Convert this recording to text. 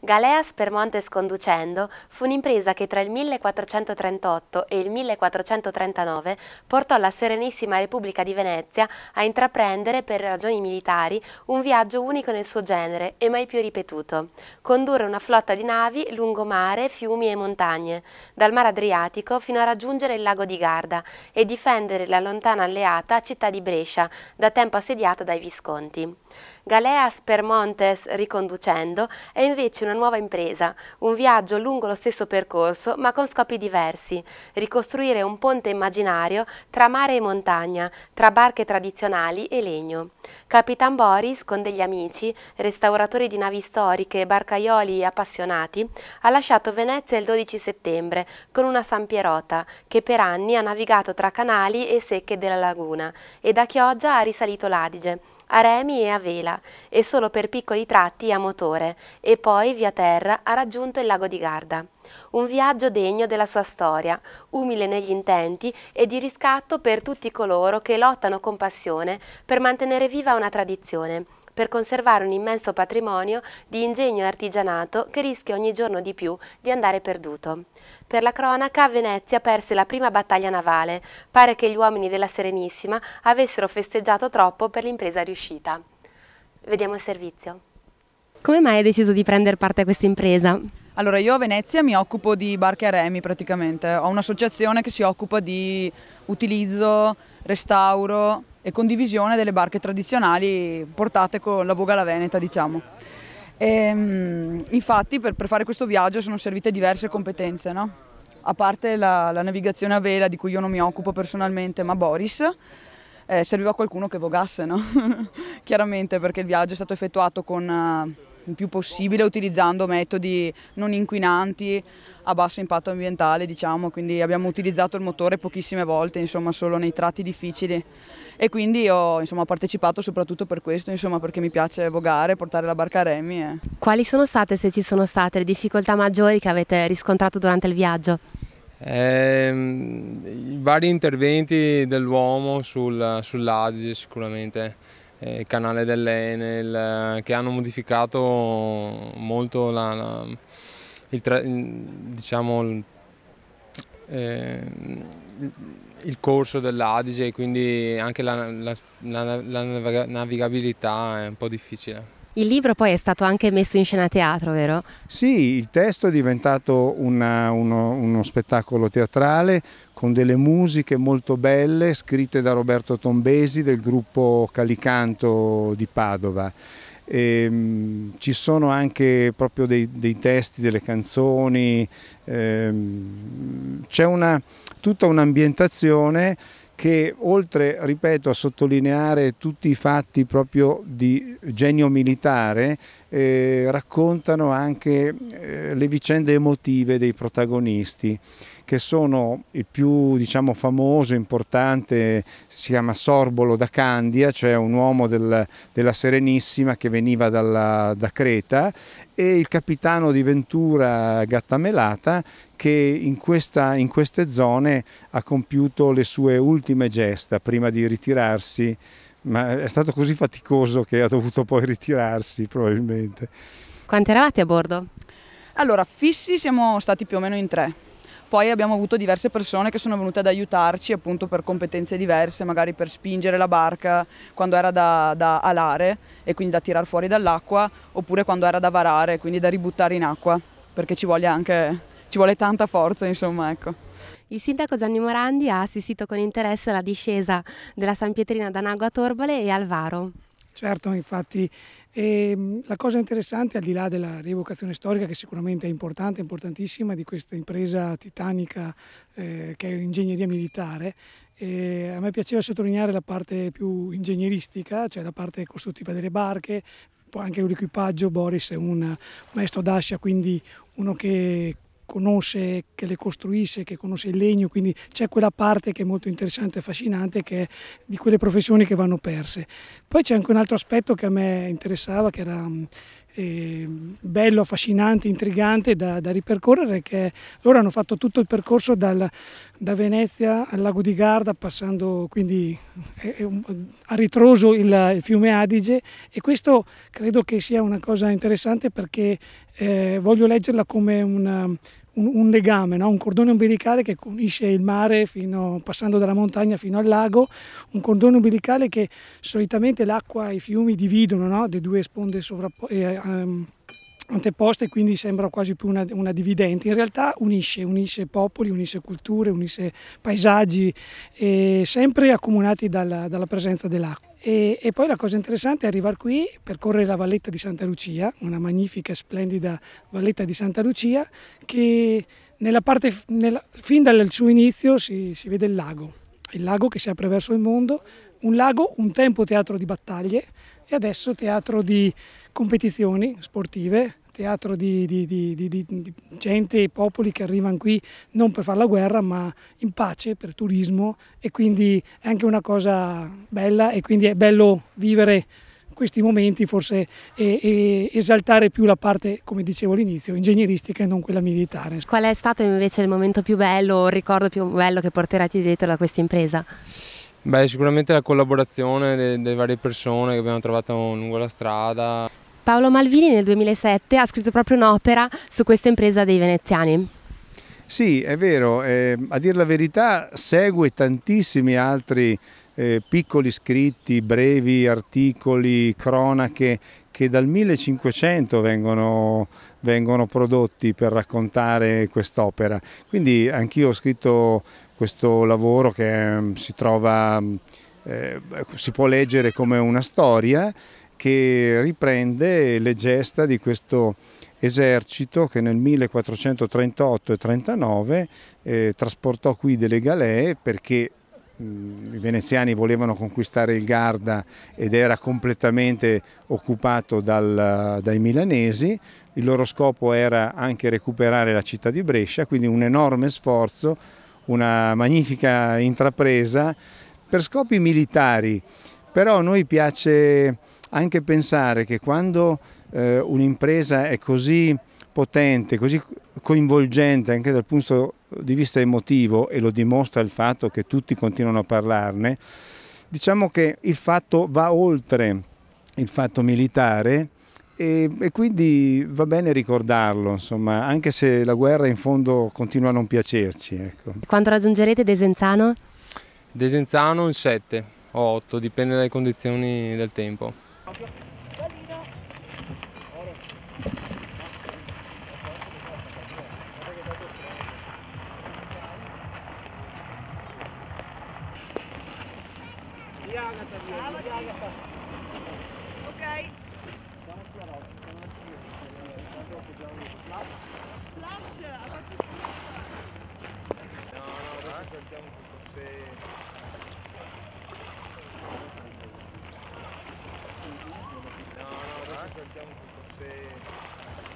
Galea Permontes Conducendo fu un'impresa che tra il 1438 e il 1439 portò la Serenissima Repubblica di Venezia a intraprendere, per ragioni militari, un viaggio unico nel suo genere e mai più ripetuto, condurre una flotta di navi lungo mare, fiumi e montagne, dal mar Adriatico fino a raggiungere il lago di Garda e difendere la lontana alleata città di Brescia, da tempo assediata dai Visconti. Galeas per Montes riconducendo è invece una nuova impresa, un viaggio lungo lo stesso percorso ma con scopi diversi, ricostruire un ponte immaginario tra mare e montagna, tra barche tradizionali e legno. Capitan Boris, con degli amici, restauratori di navi storiche, barcaioli e appassionati, ha lasciato Venezia il 12 settembre con una sampierota che per anni ha navigato tra canali e secche della laguna e da Chioggia ha risalito l'Adige a remi e a vela e solo per piccoli tratti a motore e poi via terra ha raggiunto il lago di Garda. Un viaggio degno della sua storia, umile negli intenti e di riscatto per tutti coloro che lottano con passione per mantenere viva una tradizione per conservare un immenso patrimonio di ingegno e artigianato che rischia ogni giorno di più di andare perduto. Per la cronaca, Venezia perse la prima battaglia navale. Pare che gli uomini della Serenissima avessero festeggiato troppo per l'impresa riuscita. Vediamo il servizio. Come mai hai deciso di prendere parte a questa impresa? Allora io a Venezia mi occupo di barche a remi praticamente, ho un'associazione che si occupa di utilizzo, restauro e condivisione delle barche tradizionali portate con la Voga alla Veneta diciamo. E, ehm, infatti per, per, fare questo viaggio sono servite diverse competenze, no? a parte la, la, navigazione a vela di cui io non mi occupo personalmente ma Boris, eh, serviva qualcuno che vogasse, no? chiaramente perché il viaggio è stato effettuato con... Uh, il più possibile utilizzando metodi non inquinanti a basso impatto ambientale diciamo quindi abbiamo utilizzato il motore pochissime volte insomma solo nei tratti difficili e quindi ho insomma, partecipato soprattutto per questo insomma perché mi piace vogare portare la barca a remi e... quali sono state se ci sono state le difficoltà maggiori che avete riscontrato durante il viaggio eh, I vari interventi dell'uomo sull'Adige sicuramente eh, il canale dell'Enel che hanno modificato molto la, la, il, diciamo, eh, il corso dell'Adige quindi anche la, la navigabilità è un po' difficile. Il libro poi è stato anche messo in scena a teatro, vero? Sì, il testo è diventato una, uno, uno spettacolo teatrale con delle musiche molto belle scritte da Roberto Tombesi del gruppo Calicanto di Padova. E, ehm, ci sono anche proprio dei, dei testi, delle canzoni, ehm, c'è tutta un'ambientazione che oltre, ripeto, a sottolineare tutti i fatti proprio di genio militare, eh, raccontano anche eh, le vicende emotive dei protagonisti che sono il più diciamo, famoso, importante, si chiama Sorbolo da Candia, cioè un uomo del, della Serenissima che veniva dalla, da Creta, e il capitano di Ventura Gattamelata che in, questa, in queste zone ha compiuto le sue ultime gesta prima di ritirarsi, ma è stato così faticoso che ha dovuto poi ritirarsi probabilmente. Quanti eravate a bordo? Allora, fissi siamo stati più o meno in tre poi abbiamo avuto diverse persone che sono venute ad aiutarci appunto per competenze diverse, magari per spingere la barca quando era da, da alare e quindi da tirar fuori dall'acqua, oppure quando era da varare, quindi da ributtare in acqua, perché ci vuole anche ci vuole tanta forza, insomma, ecco. Il sindaco Gianni Morandi ha assistito con interesse alla discesa della San Pietrina da Nago a Torbole e Alvaro. Certo, infatti e ehm, la cosa interessante, al di là della rievocazione storica, che sicuramente è importante, importantissima, di questa impresa titanica eh, che è ingegneria militare, e eh, a me piaceva sottolineare la parte più ingegneristica, cioè la parte costruttiva delle barche, poi anche l'equipaggio, Boris è un maestro d'ascia, quindi uno che conosce, che le costruisce, che conosce il legno, quindi c'è quella parte che è molto interessante e affascinante che è di quelle professioni che vanno perse. Poi c'è anche un altro aspetto che a me interessava, che era Ehm, bello, affascinante, intrigante da, da, ripercorrere che loro hanno fatto tutto il percorso dal, da Venezia al lago di Garda passando quindi eh, eh, a ritroso il, il fiume Adige e questo credo che sia una cosa interessante perché eh, voglio leggerla come una, un, un legame, no? un cordone umbilicale che unisce il mare fino, passando dalla montagna fino al lago, un cordone umbilicale che solitamente l'acqua e i fiumi dividono no? le due sponde sovrapposte. Eh, ehm, anteposte, quindi sembra quasi più una, una dividente. In realtà unisce, unisce, popoli, unisce culture, unisce paesaggi, eh, sempre accomunati dalla, dalla presenza dell'acqua. E, e, poi la cosa interessante è arrivare qui, percorrere la valletta di Santa Lucia, una magnifica e splendida valletta di Santa Lucia, che nella parte, nella, fin dal suo inizio si, si vede il lago, il lago che si apre verso il mondo, un lago un tempo teatro di battaglie, e adesso teatro di competizioni sportive, teatro di, di, di, di gente e popoli che arrivano qui non per fare la guerra ma in pace, per turismo e quindi è anche una cosa bella e quindi è bello vivere questi momenti forse e, e, esaltare più la parte, come dicevo all'inizio, ingegneristica e non quella militare. Qual è stato invece il momento più bello o il ricordo più bello che porterai dietro da questa impresa? Beh, sicuramente la collaborazione delle varie persone che abbiamo trovato lungo la strada. Paolo Malvini nel 2007 ha scritto proprio un'opera su questa impresa dei veneziani. Sì, è vero, eh, a dire la verità segue tantissimi altri eh, piccoli scritti, brevi articoli, cronache che dal 1500 vengono, vengono prodotti per raccontare quest'opera. Quindi anch'io ho scritto questo lavoro che mm, si trova, eh, si può leggere come una storia che riprende le gesta di questo esercito che nel 1438 e 39 eh, trasportò qui delle galee perché mm, i veneziani volevano conquistare il Garda ed era completamente occupato dal, dai milanesi, il loro scopo era anche recuperare la città di Brescia, quindi un enorme sforzo una magnifica intrapresa per scopi militari, però a noi piace anche pensare che quando eh, un'impresa è così potente, così coinvolgente anche dal punto di vista emotivo e lo dimostra il fatto che tutti continuano a parlarne, diciamo che il fatto va oltre il fatto militare e, e, quindi va bene ricordarlo, insomma, anche se la guerra in fondo continua a non piacerci. Ecco. Quando raggiungerete Desenzano? Desenzano il 7 o 8, dipende dalle condizioni del tempo. Santiago, você